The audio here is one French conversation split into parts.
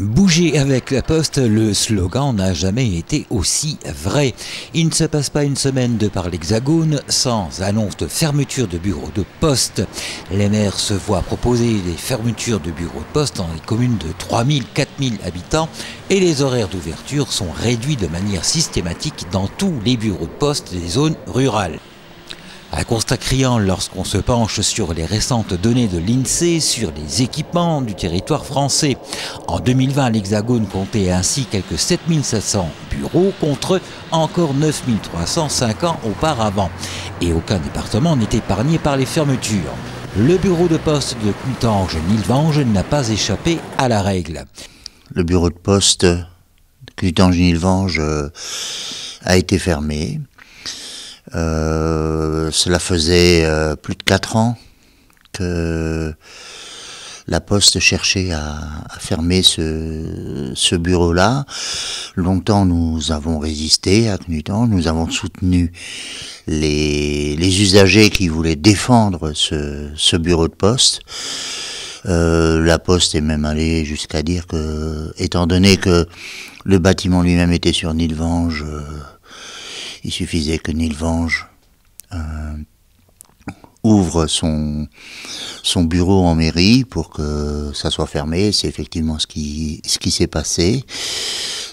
Bouger avec la poste, le slogan n'a jamais été aussi vrai. Il ne se passe pas une semaine de par l'Hexagone sans annonce de fermeture de bureaux de poste. Les maires se voient proposer des fermetures de bureaux de poste dans les communes de 3000, 4000 habitants et les horaires d'ouverture sont réduits de manière systématique dans tous les bureaux de poste des zones rurales. Un constat criant lorsqu'on se penche sur les récentes données de l'INSEE sur les équipements du territoire français. En 2020, l'Hexagone comptait ainsi quelques 7700 bureaux contre encore 9305 ans auparavant. Et aucun département n'est épargné par les fermetures. Le bureau de poste de Cutange-Nilvange n'a pas échappé à la règle. Le bureau de poste de cuitange nilvange euh, a été fermé euh, cela faisait euh, plus de quatre ans que la Poste cherchait à, fermer ce, bureau-là. Longtemps, nous avons résisté à tenu Nous avons soutenu les, usagers qui voulaient défendre ce, bureau de poste. Euh, la Poste est même allée jusqu'à dire que, étant donné que le bâtiment lui-même était sur Nilvange, il suffisait que Nilvange euh, ouvre son, son bureau en mairie pour que ça soit fermé. C'est effectivement ce qui, ce qui s'est passé.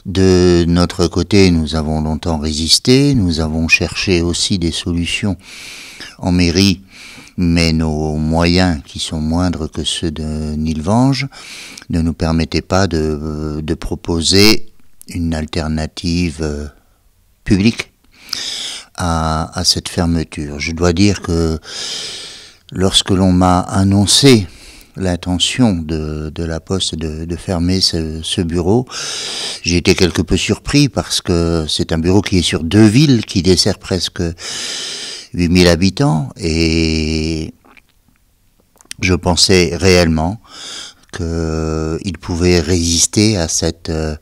De notre côté, nous avons longtemps résisté. Nous avons cherché aussi des solutions en mairie mais nos moyens, qui sont moindres que ceux de Nilvange, ne nous permettaient pas de proposer une alternative euh, publique à, cette fermeture. Je dois dire que lorsque l'on m'a annoncé l'intention de, la Poste de, fermer ce, ce bureau. J'ai été quelque peu surpris parce que c'est un bureau qui est sur deux villes, qui dessert presque 8000 habitants et je pensais réellement il pouvait résister à cette euh,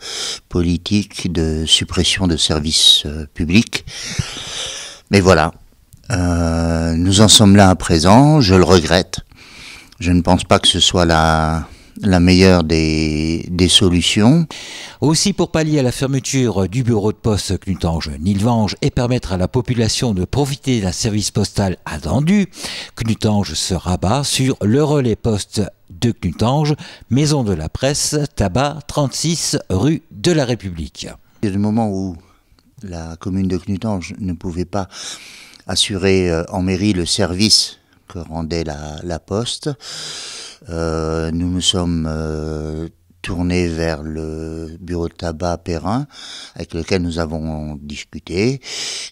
politique de suppression de services euh, publics. Mais voilà, euh, nous en sommes là à présent, je le regrette. Je ne pense pas que ce soit la, la meilleure des, solutions. Aussi pour pallier à la fermeture du bureau de poste Knutange-Nilvange et permettre à la population de profiter d'un service postal attendu, Knutange se rabat sur le relais poste de Knutange, maison de la presse, tabac 36 rue de la République. Il y a des moments où la commune de Knutange ne pouvait pas assurer euh, en mairie le service que rendait la poste. Euh, nous nous sommes euh, tournés vers le bureau de tabac Perrin, avec lequel nous avons discuté,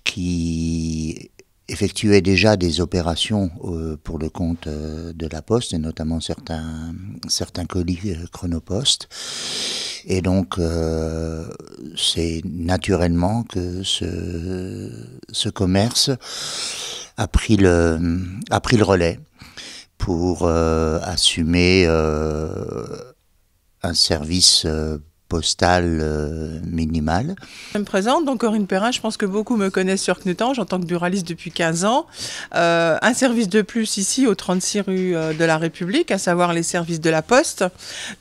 qui effectuait déjà des opérations euh, pour le compte de la Poste, et notamment certains, certains colis Chronopost. Et donc, c'est naturellement que ce, commerce a pris a pris le relais pour euh, assumer euh, un service euh, postale euh, minimal. minimale. Je me présente, donc Corinne Perrin, je pense que beaucoup me connaissent sur Knutange en tant que buraliste depuis 15 ans. Euh, un service de plus ici au 36 rue de la République, à savoir les services de la Poste.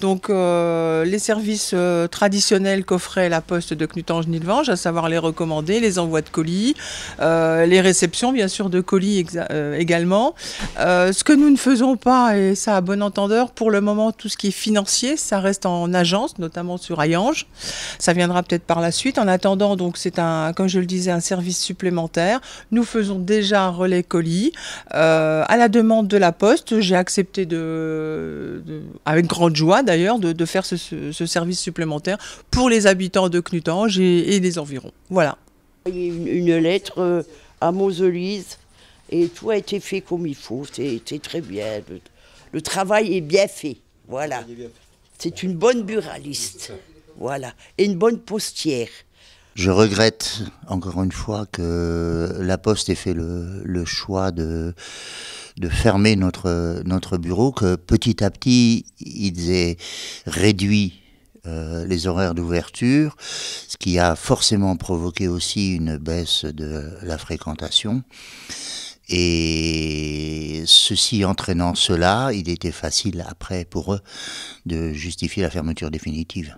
Donc euh, les services traditionnels qu'offrait la Poste de Knutange-Nilvange, à savoir les recommandés, les envois de colis, les réceptions bien sûr de colis également. ce que nous ne faisons pas, et ça à bon entendeur, pour le moment tout ce qui est financier, ça reste en agence, notamment sur ça viendra peut-être par la suite. En attendant, donc c'est un, comme je le disais, un service supplémentaire. Nous faisons déjà un relais colis euh, à la demande de la Poste. J'ai accepté de, avec grande joie d'ailleurs, de, faire ce, service supplémentaire pour les habitants de Knutange et, les des environs. Voilà. Une, lettre euh, à Moselise et tout a été fait comme il faut. C'était très bien. Le, travail est bien fait. Voilà. C'est une bonne buraliste. Voilà. Et une bonne postière. Je regrette encore une fois que la Poste ait fait le, choix de, fermer notre, bureau, que petit à petit ils aient réduit euh, les horaires d'ouverture, ce qui a forcément provoqué aussi une baisse de la fréquentation. Et ceci entraînant cela, il était facile après pour eux de justifier la fermeture définitive.